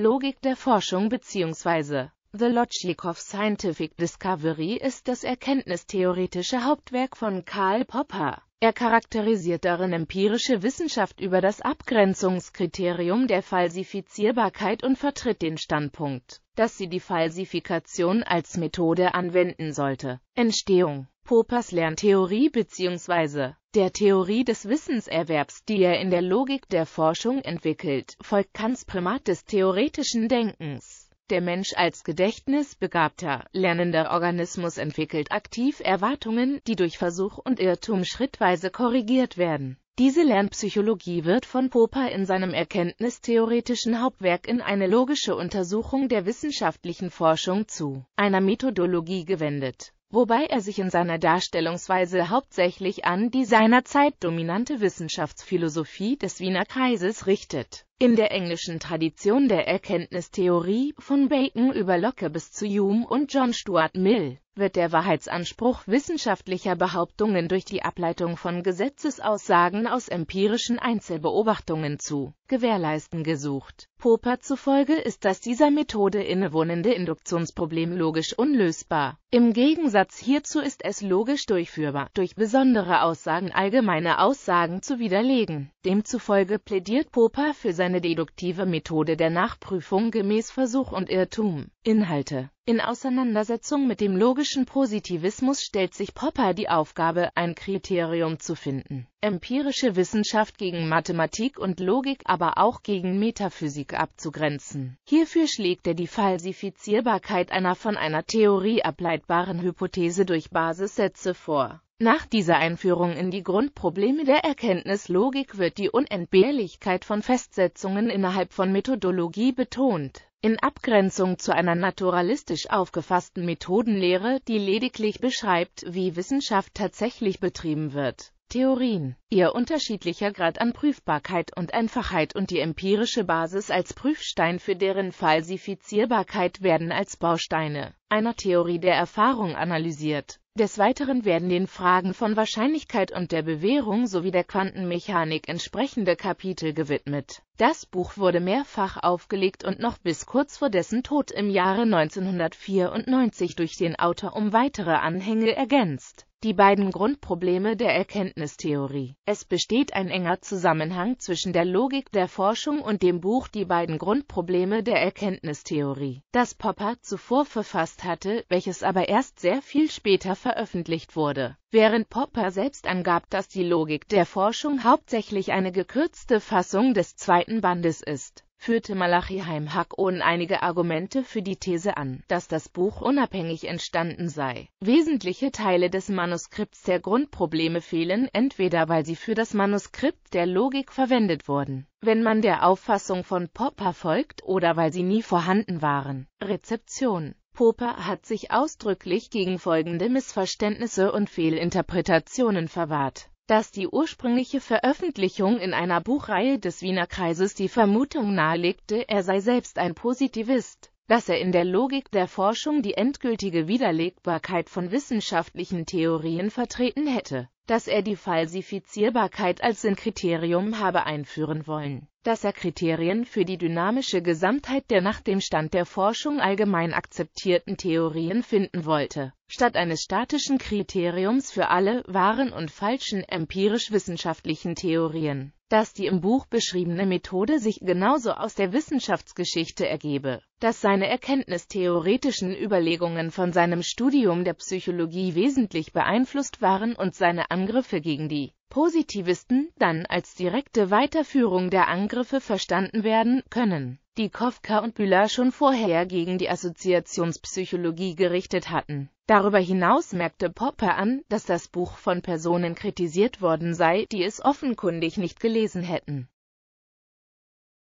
Logik der Forschung bzw. The Logic of Scientific Discovery ist das erkenntnistheoretische Hauptwerk von Karl Popper. Er charakterisiert darin empirische Wissenschaft über das Abgrenzungskriterium der Falsifizierbarkeit und vertritt den Standpunkt, dass sie die Falsifikation als Methode anwenden sollte. Entstehung Popers Lerntheorie bzw. Der Theorie des Wissenserwerbs, die er in der Logik der Forschung entwickelt, folgt Kants Primat des theoretischen Denkens. Der Mensch als gedächtnisbegabter, lernender Organismus entwickelt aktiv Erwartungen, die durch Versuch und Irrtum schrittweise korrigiert werden. Diese Lernpsychologie wird von Popper in seinem erkenntnistheoretischen Hauptwerk in eine logische Untersuchung der wissenschaftlichen Forschung zu einer Methodologie gewendet wobei er sich in seiner Darstellungsweise hauptsächlich an die seinerzeit dominante Wissenschaftsphilosophie des Wiener Kreises richtet. In der englischen Tradition der Erkenntnistheorie, von Bacon über Locke bis zu Hume und John Stuart Mill wird der Wahrheitsanspruch wissenschaftlicher Behauptungen durch die Ableitung von Gesetzesaussagen aus empirischen Einzelbeobachtungen zu gewährleisten gesucht. Popper zufolge ist das dieser Methode innewohnende Induktionsproblem logisch unlösbar. Im Gegensatz hierzu ist es logisch durchführbar, durch besondere Aussagen allgemeine Aussagen zu widerlegen Demzufolge plädiert Popper für seine deduktive Methode der Nachprüfung gemäß Versuch und Irrtum. Inhalte In Auseinandersetzung mit dem logischen Positivismus stellt sich Popper die Aufgabe, ein Kriterium zu finden. Empirische Wissenschaft gegen Mathematik und Logik, aber auch gegen Metaphysik abzugrenzen. Hierfür schlägt er die Falsifizierbarkeit einer von einer Theorie ableitbaren Hypothese durch Basissätze vor nach dieser Einführung in die Grundprobleme der Erkenntnislogik wird die Unentbehrlichkeit von Festsetzungen innerhalb von Methodologie betont. In Abgrenzung zu einer naturalistisch aufgefassten Methodenlehre, die lediglich beschreibt, wie Wissenschaft tatsächlich betrieben wird. Theorien, ihr unterschiedlicher Grad an Prüfbarkeit und Einfachheit und die empirische Basis als Prüfstein für deren Falsifizierbarkeit werden als Bausteine einer Theorie der Erfahrung analysiert. Des Weiteren werden den Fragen von Wahrscheinlichkeit und der Bewährung sowie der Quantenmechanik entsprechende Kapitel gewidmet. Das Buch wurde mehrfach aufgelegt und noch bis kurz vor dessen Tod im Jahre 1994 durch den Autor um weitere Anhänge ergänzt die beiden Grundprobleme der Erkenntnistheorie. Es besteht ein enger Zusammenhang zwischen der Logik der Forschung und dem Buch Die beiden Grundprobleme der Erkenntnistheorie, das Popper zuvor verfasst hatte, welches aber erst sehr viel später veröffentlicht wurde. Während Popper selbst angab, dass die Logik der Forschung hauptsächlich eine gekürzte Fassung des zweiten Bandes ist führte Malachi Heimhack ohne einige Argumente für die These an, dass das Buch unabhängig entstanden sei. Wesentliche Teile des Manuskripts der Grundprobleme fehlen, entweder weil sie für das Manuskript der Logik verwendet wurden, wenn man der Auffassung von Popper folgt, oder weil sie nie vorhanden waren. Rezeption Popper hat sich ausdrücklich gegen folgende Missverständnisse und Fehlinterpretationen verwahrt dass die ursprüngliche Veröffentlichung in einer Buchreihe des Wiener Kreises die Vermutung nahelegte, er sei selbst ein Positivist dass er in der Logik der Forschung die endgültige Widerlegbarkeit von wissenschaftlichen Theorien vertreten hätte, dass er die Falsifizierbarkeit als Sinnkriterium habe einführen wollen, dass er Kriterien für die dynamische Gesamtheit der nach dem Stand der Forschung allgemein akzeptierten Theorien finden wollte, statt eines statischen Kriteriums für alle wahren und falschen empirisch-wissenschaftlichen Theorien dass die im Buch beschriebene Methode sich genauso aus der Wissenschaftsgeschichte ergebe, dass seine erkenntnistheoretischen Überlegungen von seinem Studium der Psychologie wesentlich beeinflusst waren und seine Angriffe gegen die Positivisten dann als direkte Weiterführung der Angriffe verstanden werden können die Kofka und Bühler schon vorher gegen die Assoziationspsychologie gerichtet hatten. Darüber hinaus merkte Popper an, dass das Buch von Personen kritisiert worden sei, die es offenkundig nicht gelesen hätten.